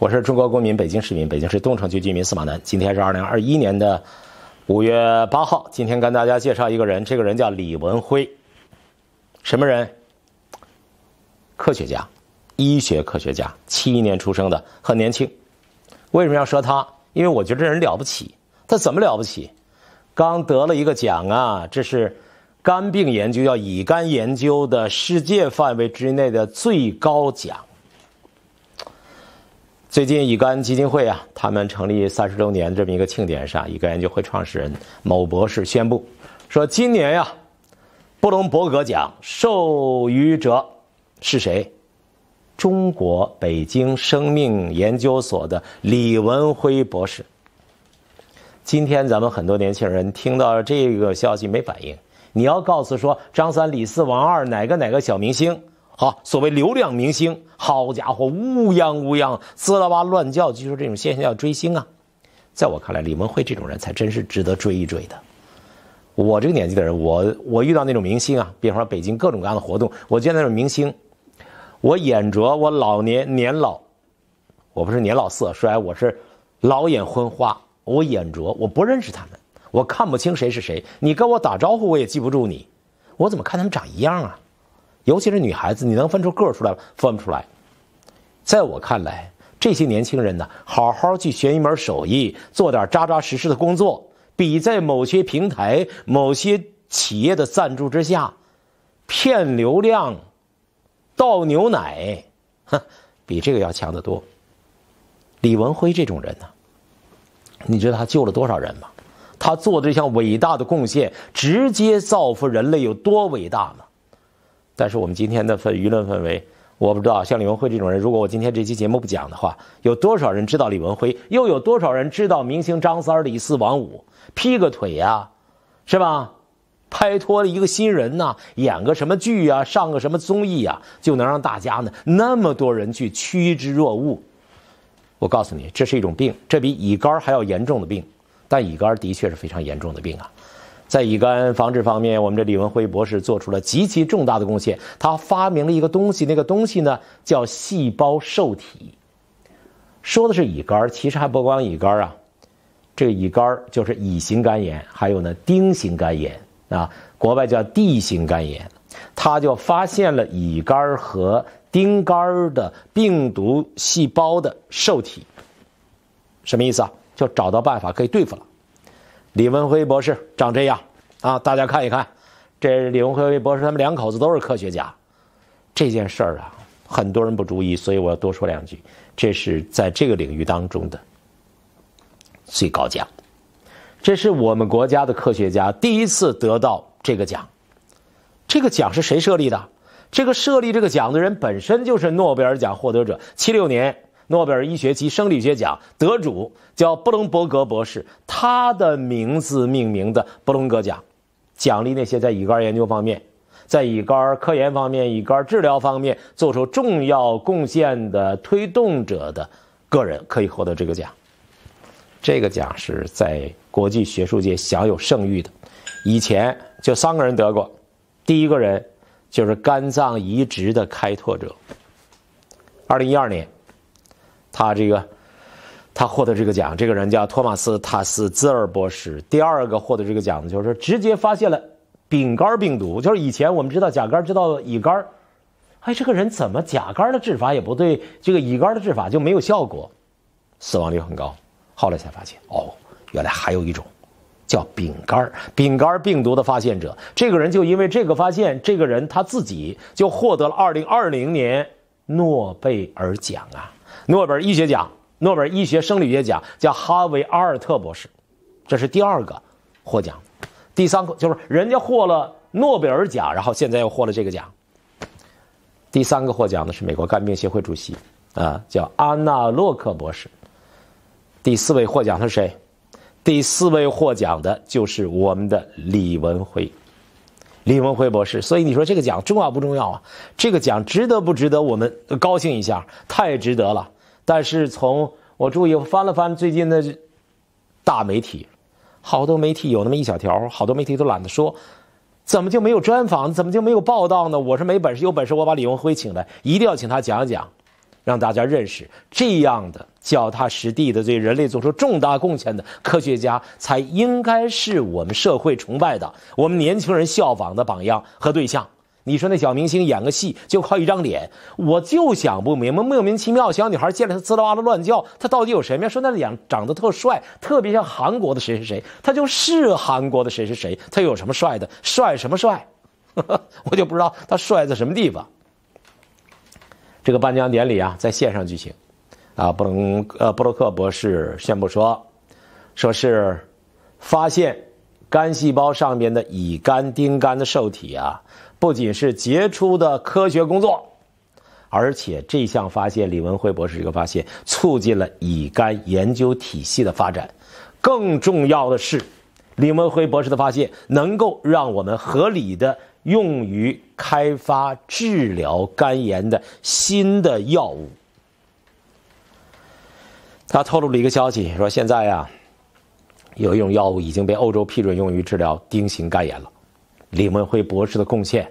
我是中国公民，北京市民，北京市东城区居民司马南。今天是二零二一年的五月八号。今天跟大家介绍一个人，这个人叫李文辉，什么人？科学家，医学科学家。七一年出生的，很年轻。为什么要说他？因为我觉得这人了不起。他怎么了不起？刚得了一个奖啊！这是肝病研究，叫乙肝研究的世界范围之内的最高奖。最近，乙肝基金会啊，他们成立三十周年这么一个庆典上，乙肝研究会创始人某博士宣布说，今年呀，布隆伯格奖授予者是谁？中国北京生命研究所的李文辉博士。今天咱们很多年轻人听到这个消息没反应，你要告诉说张三、李四、王二哪个哪个小明星。好，所谓流量明星，好家伙，乌央乌央，滋啦哇乱叫。据说这种现象叫追星啊。在我看来，李文慧这种人才真是值得追一追的。我这个年纪的人，我我遇到那种明星啊，比方说北京各种各样的活动，我见那种明星，我眼拙，我老年年老，我不是年老色衰，我是老眼昏花，我眼拙，我不认识他们，我看不清谁是谁。你跟我打招呼，我也记不住你，我怎么看他们长一样啊？尤其是女孩子，你能分出个出来吗？分不出来。在我看来，这些年轻人呢，好好去学一门手艺，做点扎扎实实的工作，比在某些平台、某些企业的赞助之下骗流量、倒牛奶，哼，比这个要强得多。李文辉这种人呢，你知道他救了多少人吗？他做的这项伟大的贡献，直接造福人类，有多伟大吗？但是我们今天的氛舆论氛围，我不知道像李文辉这种人，如果我今天这期节目不讲的话，有多少人知道李文辉？又有多少人知道明星张三李四、王五劈个腿呀，是吧？拍拖了一个新人呐，演个什么剧啊，上个什么综艺啊，就能让大家呢那么多人去趋之若鹜？我告诉你，这是一种病，这比乙肝还要严重的病，但乙肝的确是非常严重的病啊。在乙肝防治方面，我们这李文辉博士做出了极其重大的贡献。他发明了一个东西，那个东西呢叫细胞受体。说的是乙肝，其实还不光乙肝啊。这个乙肝就是乙型肝炎，还有呢丁型肝炎啊，国外叫 D 型肝炎。他就发现了乙肝和丁肝的病毒细胞的受体，什么意思啊？就找到办法可以对付了。李文辉博士长这样啊，大家看一看，这李文辉博士他们两口子都是科学家。这件事儿啊，很多人不注意，所以我要多说两句。这是在这个领域当中的最高奖，这是我们国家的科学家第一次得到这个奖。这个奖是谁设立的？这个设立这个奖的人本身就是诺贝尔奖获得者，七六年。诺贝尔医学及生理学奖得主叫布隆伯格博士，他的名字命名的布隆格奖，奖励那些在乙肝研究方面、在乙肝科研方面、乙肝治疗方面做出重要贡献的推动者的个人可以获得这个奖。这个奖是在国际学术界享有盛誉的，以前就三个人得过，第一个人就是肝脏移植的开拓者。二零一二年。他这个，他获得这个奖，这个人叫托马斯·塔斯兹尔博士。第二个获得这个奖的就是直接发现了丙肝病毒，就是以前我们知道甲肝知道乙肝，哎，这个人怎么甲肝的治法也不对，这个乙肝的治法就没有效果，死亡率很高。后来才发现哦，原来还有一种叫丙肝，丙肝病毒的发现者，这个人就因为这个发现，这个人他自己就获得了二零二零年诺贝尔奖啊。诺贝尔医学奖、诺贝尔医学生理学奖，叫哈维·阿尔特博士，这是第二个获奖。第三个就是人家获了诺贝尔奖，然后现在又获了这个奖。第三个获奖的是美国肝病协会主席啊，叫安娜·洛克博士。第四位获奖的是谁？第四位获奖的就是我们的李文辉，李文辉博士。所以你说这个奖重要不重要啊？这个奖值得不值得我们高兴一下？太值得了。但是从我注意翻了翻最近的，大媒体，好多媒体有那么一小条，好多媒体都懒得说，怎么就没有专访？怎么就没有报道呢？我是没本事，有本事我把李文辉请来，一定要请他讲一讲，让大家认识这样的脚踏实地的对人类做出重大贡献的科学家，才应该是我们社会崇拜的，我们年轻人效仿的榜样和对象。你说那小明星演个戏就靠一张脸，我就想不明白，莫名其妙，小女孩见了他滋啦哇啦乱叫，他到底有什么呀？说那脸长得特帅，特别像韩国的谁谁谁，他就是韩国的谁谁谁，他有什么帅的？帅什么帅？我就不知道他帅在什么地方。这个颁奖典礼啊，在线上举行，啊，布隆呃布洛克博士宣布说，说是发现肝细胞上面的乙肝丁肝的受体啊。不仅是杰出的科学工作，而且这项发现，李文辉博士这个发现，促进了乙肝研究体系的发展。更重要的是，李文辉博士的发现能够让我们合理的用于开发治疗肝炎的新的药物。他透露了一个消息，说现在呀，有一种药物已经被欧洲批准用于治疗丁型肝炎了。李文辉博士的贡献，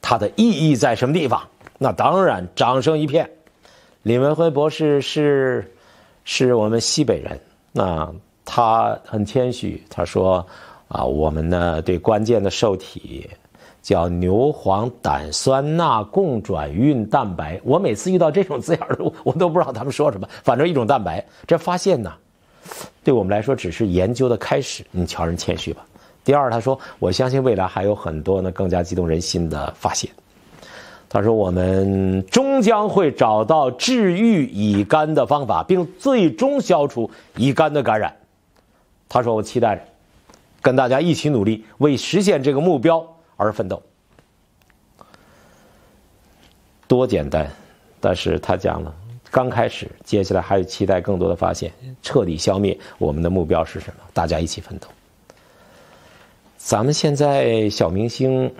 它的意义在什么地方？那当然，掌声一片。李文辉博士是，是我们西北人。那他很谦虚，他说：“啊，我们呢对关键的受体叫牛黄胆酸钠共转运蛋白。我每次遇到这种字眼儿，我我都不知道他们说什么。反正一种蛋白，这发现呢，对我们来说只是研究的开始。你瞧，人谦虚吧。”第二，他说：“我相信未来还有很多呢更加激动人心的发现。”他说：“我们终将会找到治愈乙肝的方法，并最终消除乙肝的感染。”他说：“我期待着，跟大家一起努力，为实现这个目标而奋斗。”多简单！但是他讲了，刚开始，接下来还有期待更多的发现，彻底消灭我们的目标是什么？大家一起奋斗。咱们现在小明星，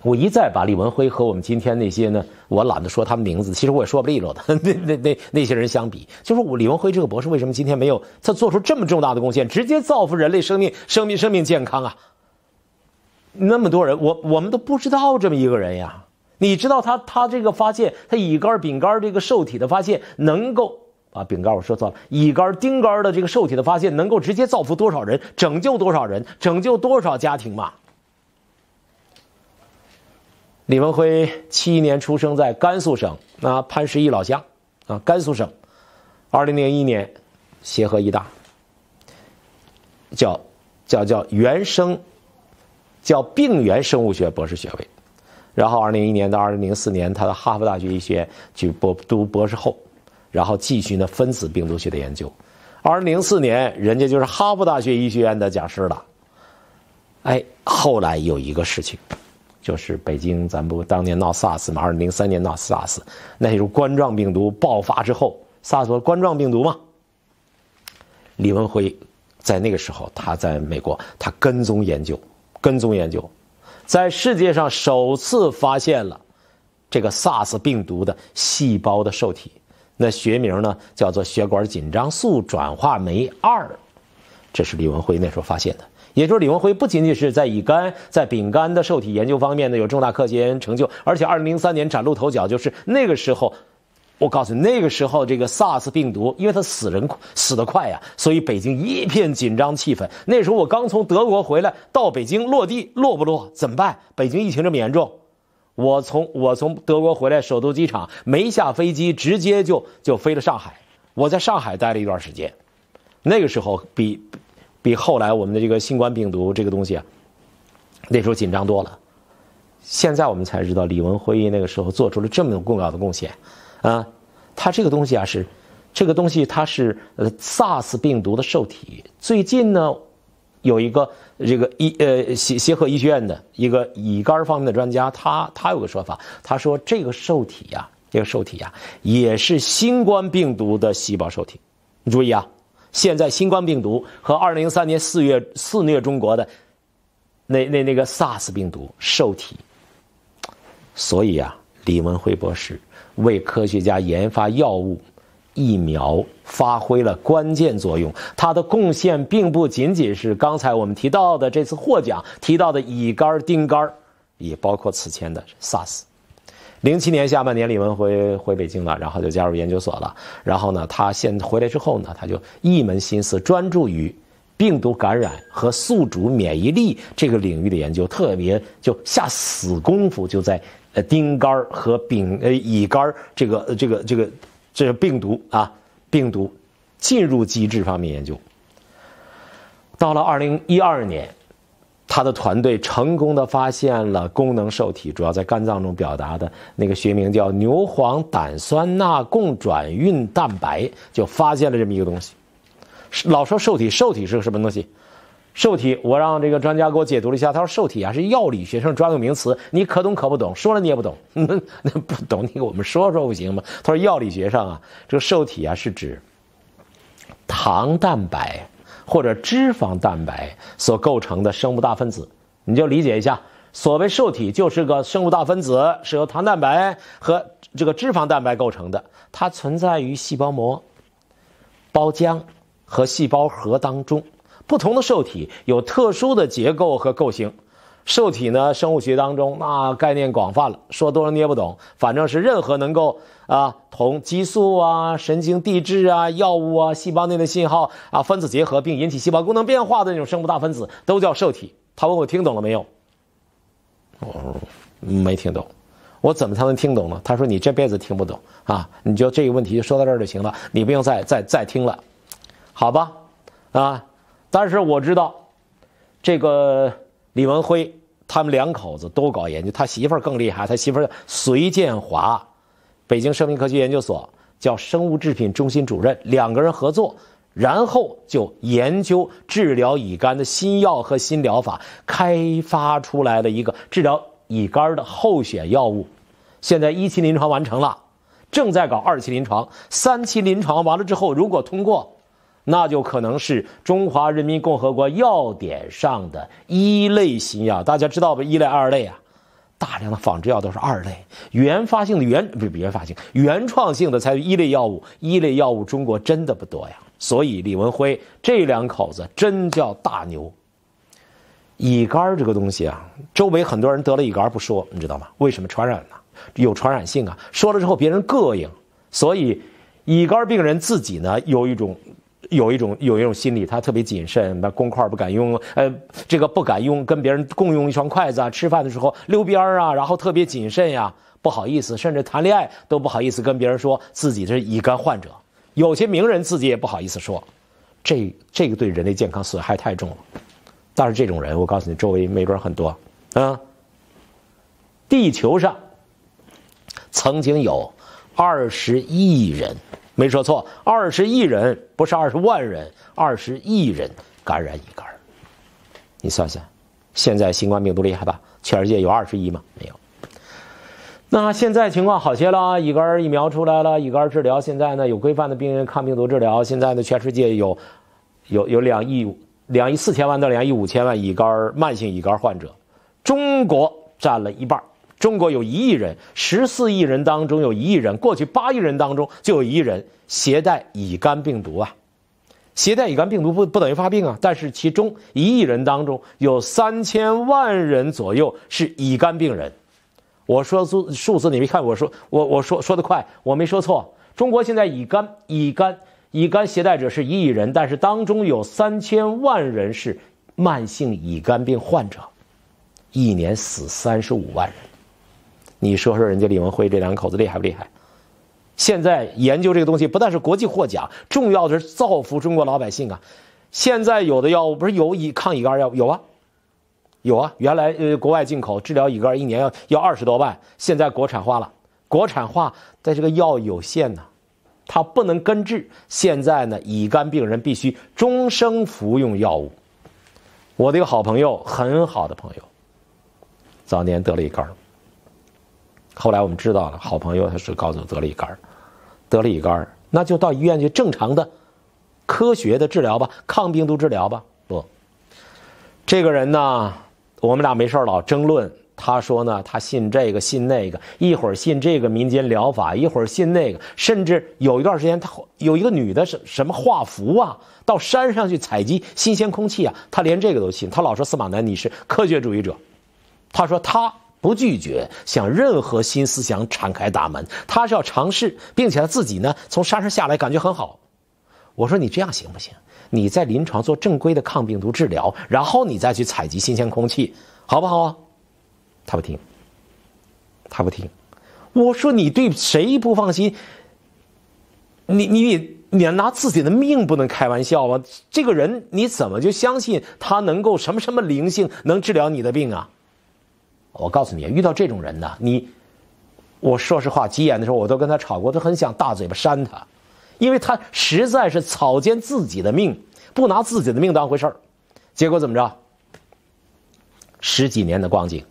我一再把李文辉和我们今天那些呢，我懒得说他们名字，其实我也说不利落的。那那那那些人相比，就是我李文辉这个博士，为什么今天没有他做出这么重大的贡献，直接造福人类生命、生命、生命健康啊？那么多人，我我们都不知道这么一个人呀！你知道他他这个发现，他乙肝、丙肝这个受体的发现，能够。啊，丙肝，我说错了。乙肝、丁肝的这个受体的发现，能够直接造福多少人，拯救多少人，拯救多少家庭嘛？李文辉七一年出生在甘肃省，啊，潘石屹老乡，啊，甘肃省。二零零一年，协和医大，叫叫叫原生，叫病原生物学博士学位。然后二零零一年到二零零四年，他的哈佛大学医学院去博读博士后。然后继续呢，分子病毒学的研究。二零零四年，人家就是哈佛大学医学院的讲师了。哎，后来有一个事情，就是北京，咱不当年闹 SARS 嘛？二零零三年闹 SARS，那时候冠状病毒爆发之后，SARS 冠状病毒嘛。李文辉在那个时候，他在美国，他跟踪研究，跟踪研究，在世界上首次发现了这个 SARS 病毒的细胞的受体。那学名呢，叫做血管紧张素转化酶二，这是李文辉那时候发现的。也就是李文辉不仅仅是在乙肝、在丙肝的受体研究方面呢有重大科研成就，而且二零零三年崭露头角，就是那个时候。我告诉你，那个时候这个 SARS 病毒，因为它死人死得快呀，所以北京一片紧张气氛。那时候我刚从德国回来，到北京落地落不落？怎么办？北京疫情这么严重。我从我从德国回来，首都机场没下飞机，直接就就飞了上海。我在上海待了一段时间，那个时候比比后来我们的这个新冠病毒这个东西，啊，那时候紧张多了。现在我们才知道，李文辉那个时候做出了这么重要的贡献啊！他这个东西啊，是这个东西，它是呃 SARS 病毒的受体。最近呢。有一个这个医呃协协和医学院的一个乙肝方面的专家，他他有个说法，他说这个受体呀，这个受体呀，也是新冠病毒的细胞受体。你注意啊，现在新冠病毒和二零零三年四月肆虐中国的那那那个 SARS 病毒受体。所以啊，李文辉博士为科学家研发药物。疫苗发挥了关键作用，它的贡献并不仅仅是刚才我们提到的这次获奖提到的乙肝、丁肝，也包括此前的 SARS。零七年下半年，李文辉回北京了，然后就加入研究所了。然后呢，他现回来之后呢，他就一门心思专注于病毒感染和宿主免疫力这个领域的研究，特别就下死功夫，就在呃丁肝和丙呃乙肝这个这个这个。这是病毒啊，病毒进入机制方面研究。到了二零一二年，他的团队成功的发现了功能受体，主要在肝脏中表达的那个学名叫牛磺胆酸钠共转运蛋白，就发现了这么一个东西。老说受体，受体是个什么东西？受体，我让这个专家给我解读了一下。他说：“受体啊，是药理学生专用名词，你可懂可不懂？说了你也不懂，那 那不懂你给我们说说不行吗？”他说：“药理学上啊，这个受体啊是指糖蛋白或者脂肪蛋白所构成的生物大分子。你就理解一下，所谓受体就是个生物大分子，是由糖蛋白和这个脂肪蛋白构成的。它存在于细胞膜、胞浆和细胞核当中。”不同的受体有特殊的结构和构型，受体呢，生物学当中那概念广泛了，说多了也不懂，反正是任何能够啊，同激素啊、神经递质啊、药物啊、细胞内的信号啊、分子结合并引起细胞功能变化的那种生物大分子都叫受体。他问我听懂了没有？我没听懂，我怎么才能听懂呢？他说你这辈子听不懂啊，你就这个问题就说到这儿就行了，你不用再再再听了，好吧？啊。但是我知道，这个李文辉他们两口子都搞研究，他媳妇儿更厉害，他媳妇儿隋建华，北京生命科学研究所叫生物制品中心主任，两个人合作，然后就研究治疗乙肝的新药和新疗法，开发出来了一个治疗乙肝的候选药物，现在一期临床完成了，正在搞二期临床，三期临床完了之后，如果通过。那就可能是中华人民共和国药典上的一类新药，大家知道吧？一类、二类啊，大量的仿制药都是二类。原发性的原不是原发性，原创性的才是一类药物。一类药物中国真的不多呀。所以李文辉这两口子真叫大牛。乙肝这个东西啊，周围很多人得了乙肝不说，你知道吗？为什么传染呢？有传染性啊。说了之后别人膈应，所以乙肝病人自己呢有一种。有一种有一种心理，他特别谨慎，把公筷不敢用，呃，这个不敢用，跟别人共用一双筷子啊，吃饭的时候溜边啊，然后特别谨慎呀，不好意思，甚至谈恋爱都不好意思跟别人说自己是乙肝患者，有些名人自己也不好意思说，这这个对人类健康损害太重了。但是这种人，我告诉你，周围没准很多啊。地球上曾经有二十亿人。没说错，二十亿人不是二十万人，二十亿人感染乙肝。你算算，现在新冠病毒厉害吧？全世界有二十亿吗？没有。那现在情况好些了，乙肝疫苗出来了，乙肝治疗现在呢有规范的病人抗病毒治疗。现在呢全世界有有有两亿两亿四千万到两亿五千万乙肝慢性乙肝患者，中国占了一半。中国有一亿人，十四亿人当中有一亿人，过去八亿人当中就有一亿人携带乙肝病毒啊！携带乙肝病毒不不等于发病啊，但是其中一亿人当中有三千万人左右是乙肝病人。我说数数字，你没看我说我我说说的快，我没说错。中国现在乙肝乙肝乙肝携带者是一亿人，但是当中有三千万人是慢性乙肝病患者，一年死三十五万人。你说说，人家李文辉这两口子厉害不厉害？现在研究这个东西，不但是国际获奖，重要的是造福中国老百姓啊！现在有的药物不是有乙抗乙肝药有啊？有啊！原来呃国外进口治疗乙肝一年要要二十多万，现在国产化了。国产化，但这个药有限呐，它不能根治。现在呢，乙肝病人必须终生服用药物。我的一个好朋友，很好的朋友，早年得了乙肝。后来我们知道了，好朋友他是告诉得了乙肝儿，得了乙肝儿，那就到医院去正常的、科学的治疗吧，抗病毒治疗吧。不，这个人呢，我们俩没事老争论。他说呢，他信这个信那个，一会儿信这个民间疗法，一会儿信那个，甚至有一段时间他有一个女的什什么画符啊，到山上去采集新鲜空气啊，他连这个都信。他老说司马南你是科学主义者，他说他。不拒绝向任何新思想敞开大门，他是要尝试，并且他自己呢，从山上下来感觉很好。我说你这样行不行？你在临床做正规的抗病毒治疗，然后你再去采集新鲜空气，好不好？他不听。他不听。我说你对谁不放心？你你你拿自己的命不能开玩笑吗？这个人你怎么就相信他能够什么什么灵性能治疗你的病啊？我告诉你，遇到这种人呢，你，我说实话，急眼的时候我都跟他吵过，都很想大嘴巴扇他，因为他实在是草菅自己的命，不拿自己的命当回事儿。结果怎么着？十几年的光景，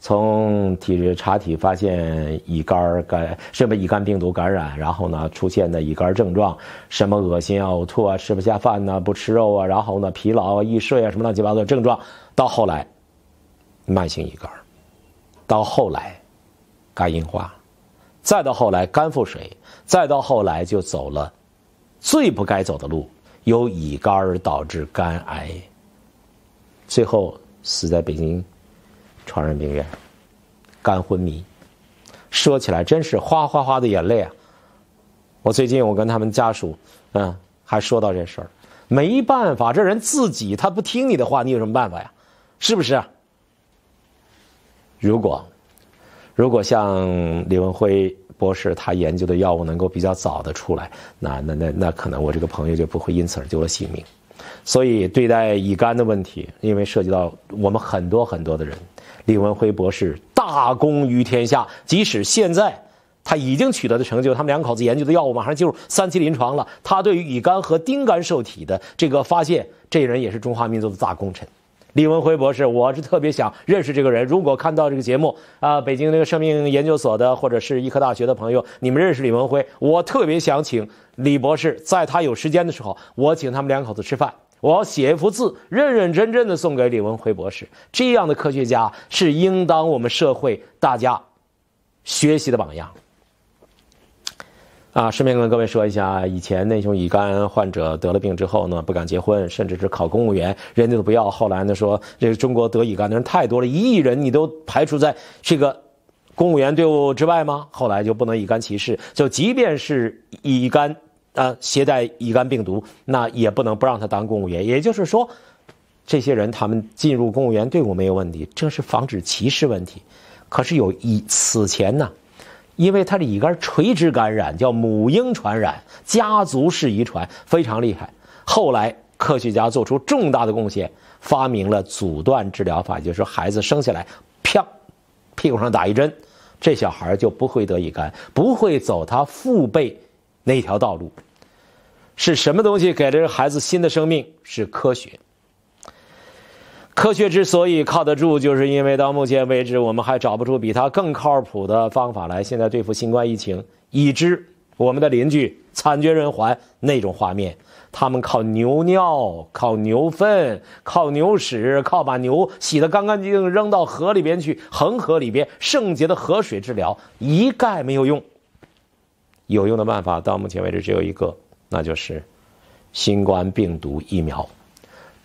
从体查体发现乙肝儿感，不是乙肝病毒感染，然后呢出现的乙肝儿症状，什么恶心啊、呕吐啊、吃不下饭呐、不吃肉啊，然后呢疲劳、啊、易睡啊，什么乱七八糟的症状，到后来。慢性乙肝，到后来肝硬化，再到后来肝腹水，再到后来就走了最不该走的路，由乙肝导致肝癌，最后死在北京传染病院，肝昏迷。说起来真是哗哗哗的眼泪啊！我最近我跟他们家属，嗯，还说到这事儿，没办法，这人自己他不听你的话，你有什么办法呀？是不是？如果，如果像李文辉博士他研究的药物能够比较早的出来，那那那那可能我这个朋友就不会因此而丢了性命。所以对待乙肝的问题，因为涉及到我们很多很多的人，李文辉博士大功于天下。即使现在他已经取得的成就，他们两口子研究的药物马上进入三期临床了，他对于乙肝和丁肝受体的这个发现，这人也是中华民族的大功臣。李文辉博士，我是特别想认识这个人。如果看到这个节目啊，北京那个生命研究所的，或者是医科大学的朋友，你们认识李文辉，我特别想请李博士，在他有时间的时候，我请他们两口子吃饭，我要写一幅字，认认真真的送给李文辉博士。这样的科学家是应当我们社会大家学习的榜样。啊，顺便跟各位说一下，以前那种乙肝患者得了病之后呢，不敢结婚，甚至是考公务员，人家都不要。后来呢，说这个中国得乙肝的人太多了，一亿人，你都排除在这个公务员队伍之外吗？后来就不能乙肝歧视，就即便是乙肝啊，携带乙肝病毒，那也不能不让他当公务员。也就是说，这些人他们进入公务员队伍没有问题，这是防止歧视问题。可是有一此前呢。因为它的乙肝垂直感染，叫母婴传染，家族式遗传非常厉害。后来科学家做出重大的贡献，发明了阻断治疗法，就是孩子生下来，啪，屁股上打一针，这小孩就不会得乙肝，不会走他父辈那条道路。是什么东西给了个孩子新的生命？是科学。科学之所以靠得住，就是因为到目前为止，我们还找不出比它更靠谱的方法来。现在对付新冠疫情，已知我们的邻居惨绝人寰那种画面，他们靠牛尿、靠牛粪、靠牛屎、靠把牛洗得干干净净扔到河里边去，恒河里边圣洁的河水治疗一概没有用。有用的办法到目前为止只有一个，那就是新冠病毒疫苗，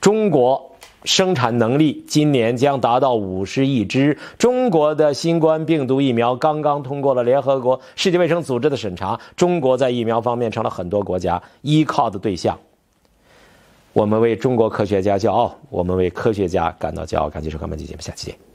中国。生产能力今年将达到五十亿只。中国的新冠病毒疫苗刚刚通过了联合国世界卫生组织的审查，中国在疫苗方面成了很多国家依靠的对象。我们为中国科学家骄傲，我们为科学家感到骄傲。感谢收看本期节目，下期见。